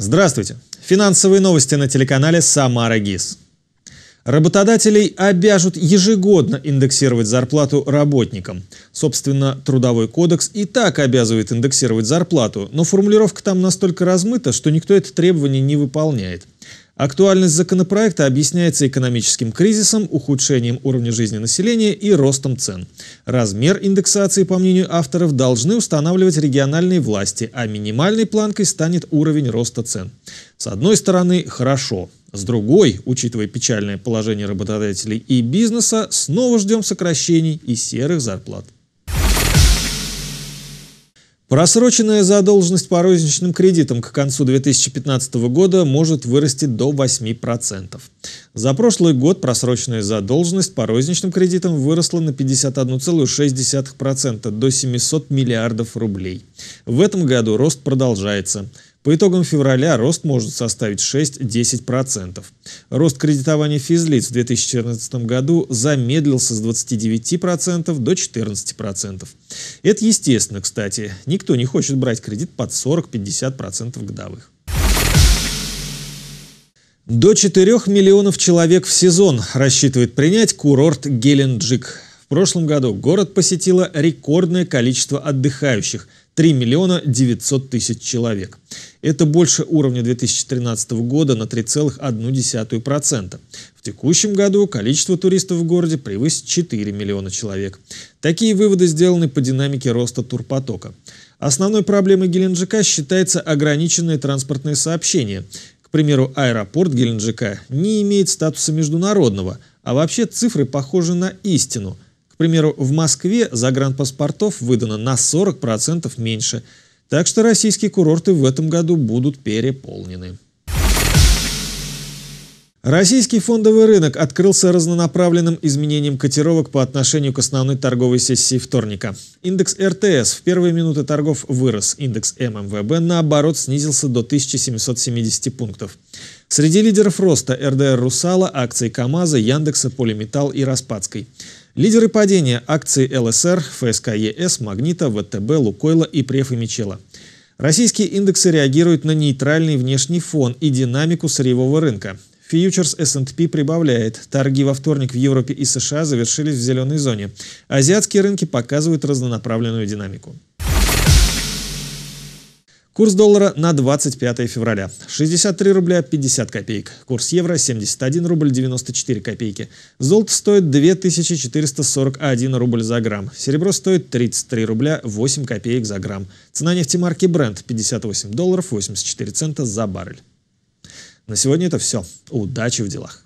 Здравствуйте! Финансовые новости на телеканале «Самара ГИС». Работодателей обяжут ежегодно индексировать зарплату работникам. Собственно, Трудовой кодекс и так обязывает индексировать зарплату, но формулировка там настолько размыта, что никто это требование не выполняет. Актуальность законопроекта объясняется экономическим кризисом, ухудшением уровня жизни населения и ростом цен. Размер индексации, по мнению авторов, должны устанавливать региональные власти, а минимальной планкой станет уровень роста цен. С одной стороны, хорошо. С другой, учитывая печальное положение работодателей и бизнеса, снова ждем сокращений и серых зарплат. Просроченная задолженность по розничным кредитам к концу 2015 года может вырасти до 8%. За прошлый год просроченная задолженность по розничным кредитам выросла на 51,6% до 700 миллиардов рублей. В этом году рост продолжается. По итогам февраля рост может составить 6-10%. Рост кредитования физлиц в 2014 году замедлился с 29% до 14%. Это естественно, кстати. Никто не хочет брать кредит под 40-50% годовых. До 4 миллионов человек в сезон рассчитывает принять курорт Геленджик. В прошлом году город посетило рекордное количество отдыхающих – 3 миллиона 900 тысяч человек. Это больше уровня 2013 года на 3,1%. В текущем году количество туристов в городе превысит 4 миллиона человек. Такие выводы сделаны по динамике роста турпотока. Основной проблемой Геленджика считается ограниченное транспортное сообщение. К примеру, аэропорт Геленджика не имеет статуса международного, а вообще цифры похожи на истину. К примеру, в Москве загранпаспортов выдано на 40% меньше – так что российские курорты в этом году будут переполнены. Российский фондовый рынок открылся разнонаправленным изменением котировок по отношению к основной торговой сессии вторника. Индекс РТС в первые минуты торгов вырос, индекс ММВБ наоборот снизился до 1770 пунктов. Среди лидеров роста РДР «Русала», акции «КамАЗа», Яндекса, «Полиметалл» и «Распадской». Лидеры падения – акции ЛСР, ФСК ЕС, Магнита, ВТБ, Лукойла и Преф и Мичела. Российские индексы реагируют на нейтральный внешний фон и динамику сырьевого рынка. Фьючерс S&P прибавляет. Торги во вторник в Европе и США завершились в зеленой зоне. Азиатские рынки показывают разнонаправленную динамику. Курс доллара на 25 февраля. 63 рубля 50 копеек. Курс евро 71 рубль 94 копейки. Золото стоит 2441 рубль за грамм. Серебро стоит 33 рубля 8 копеек за грамм. Цена марки Brent 58 долларов 84 цента за баррель. На сегодня это все. Удачи в делах.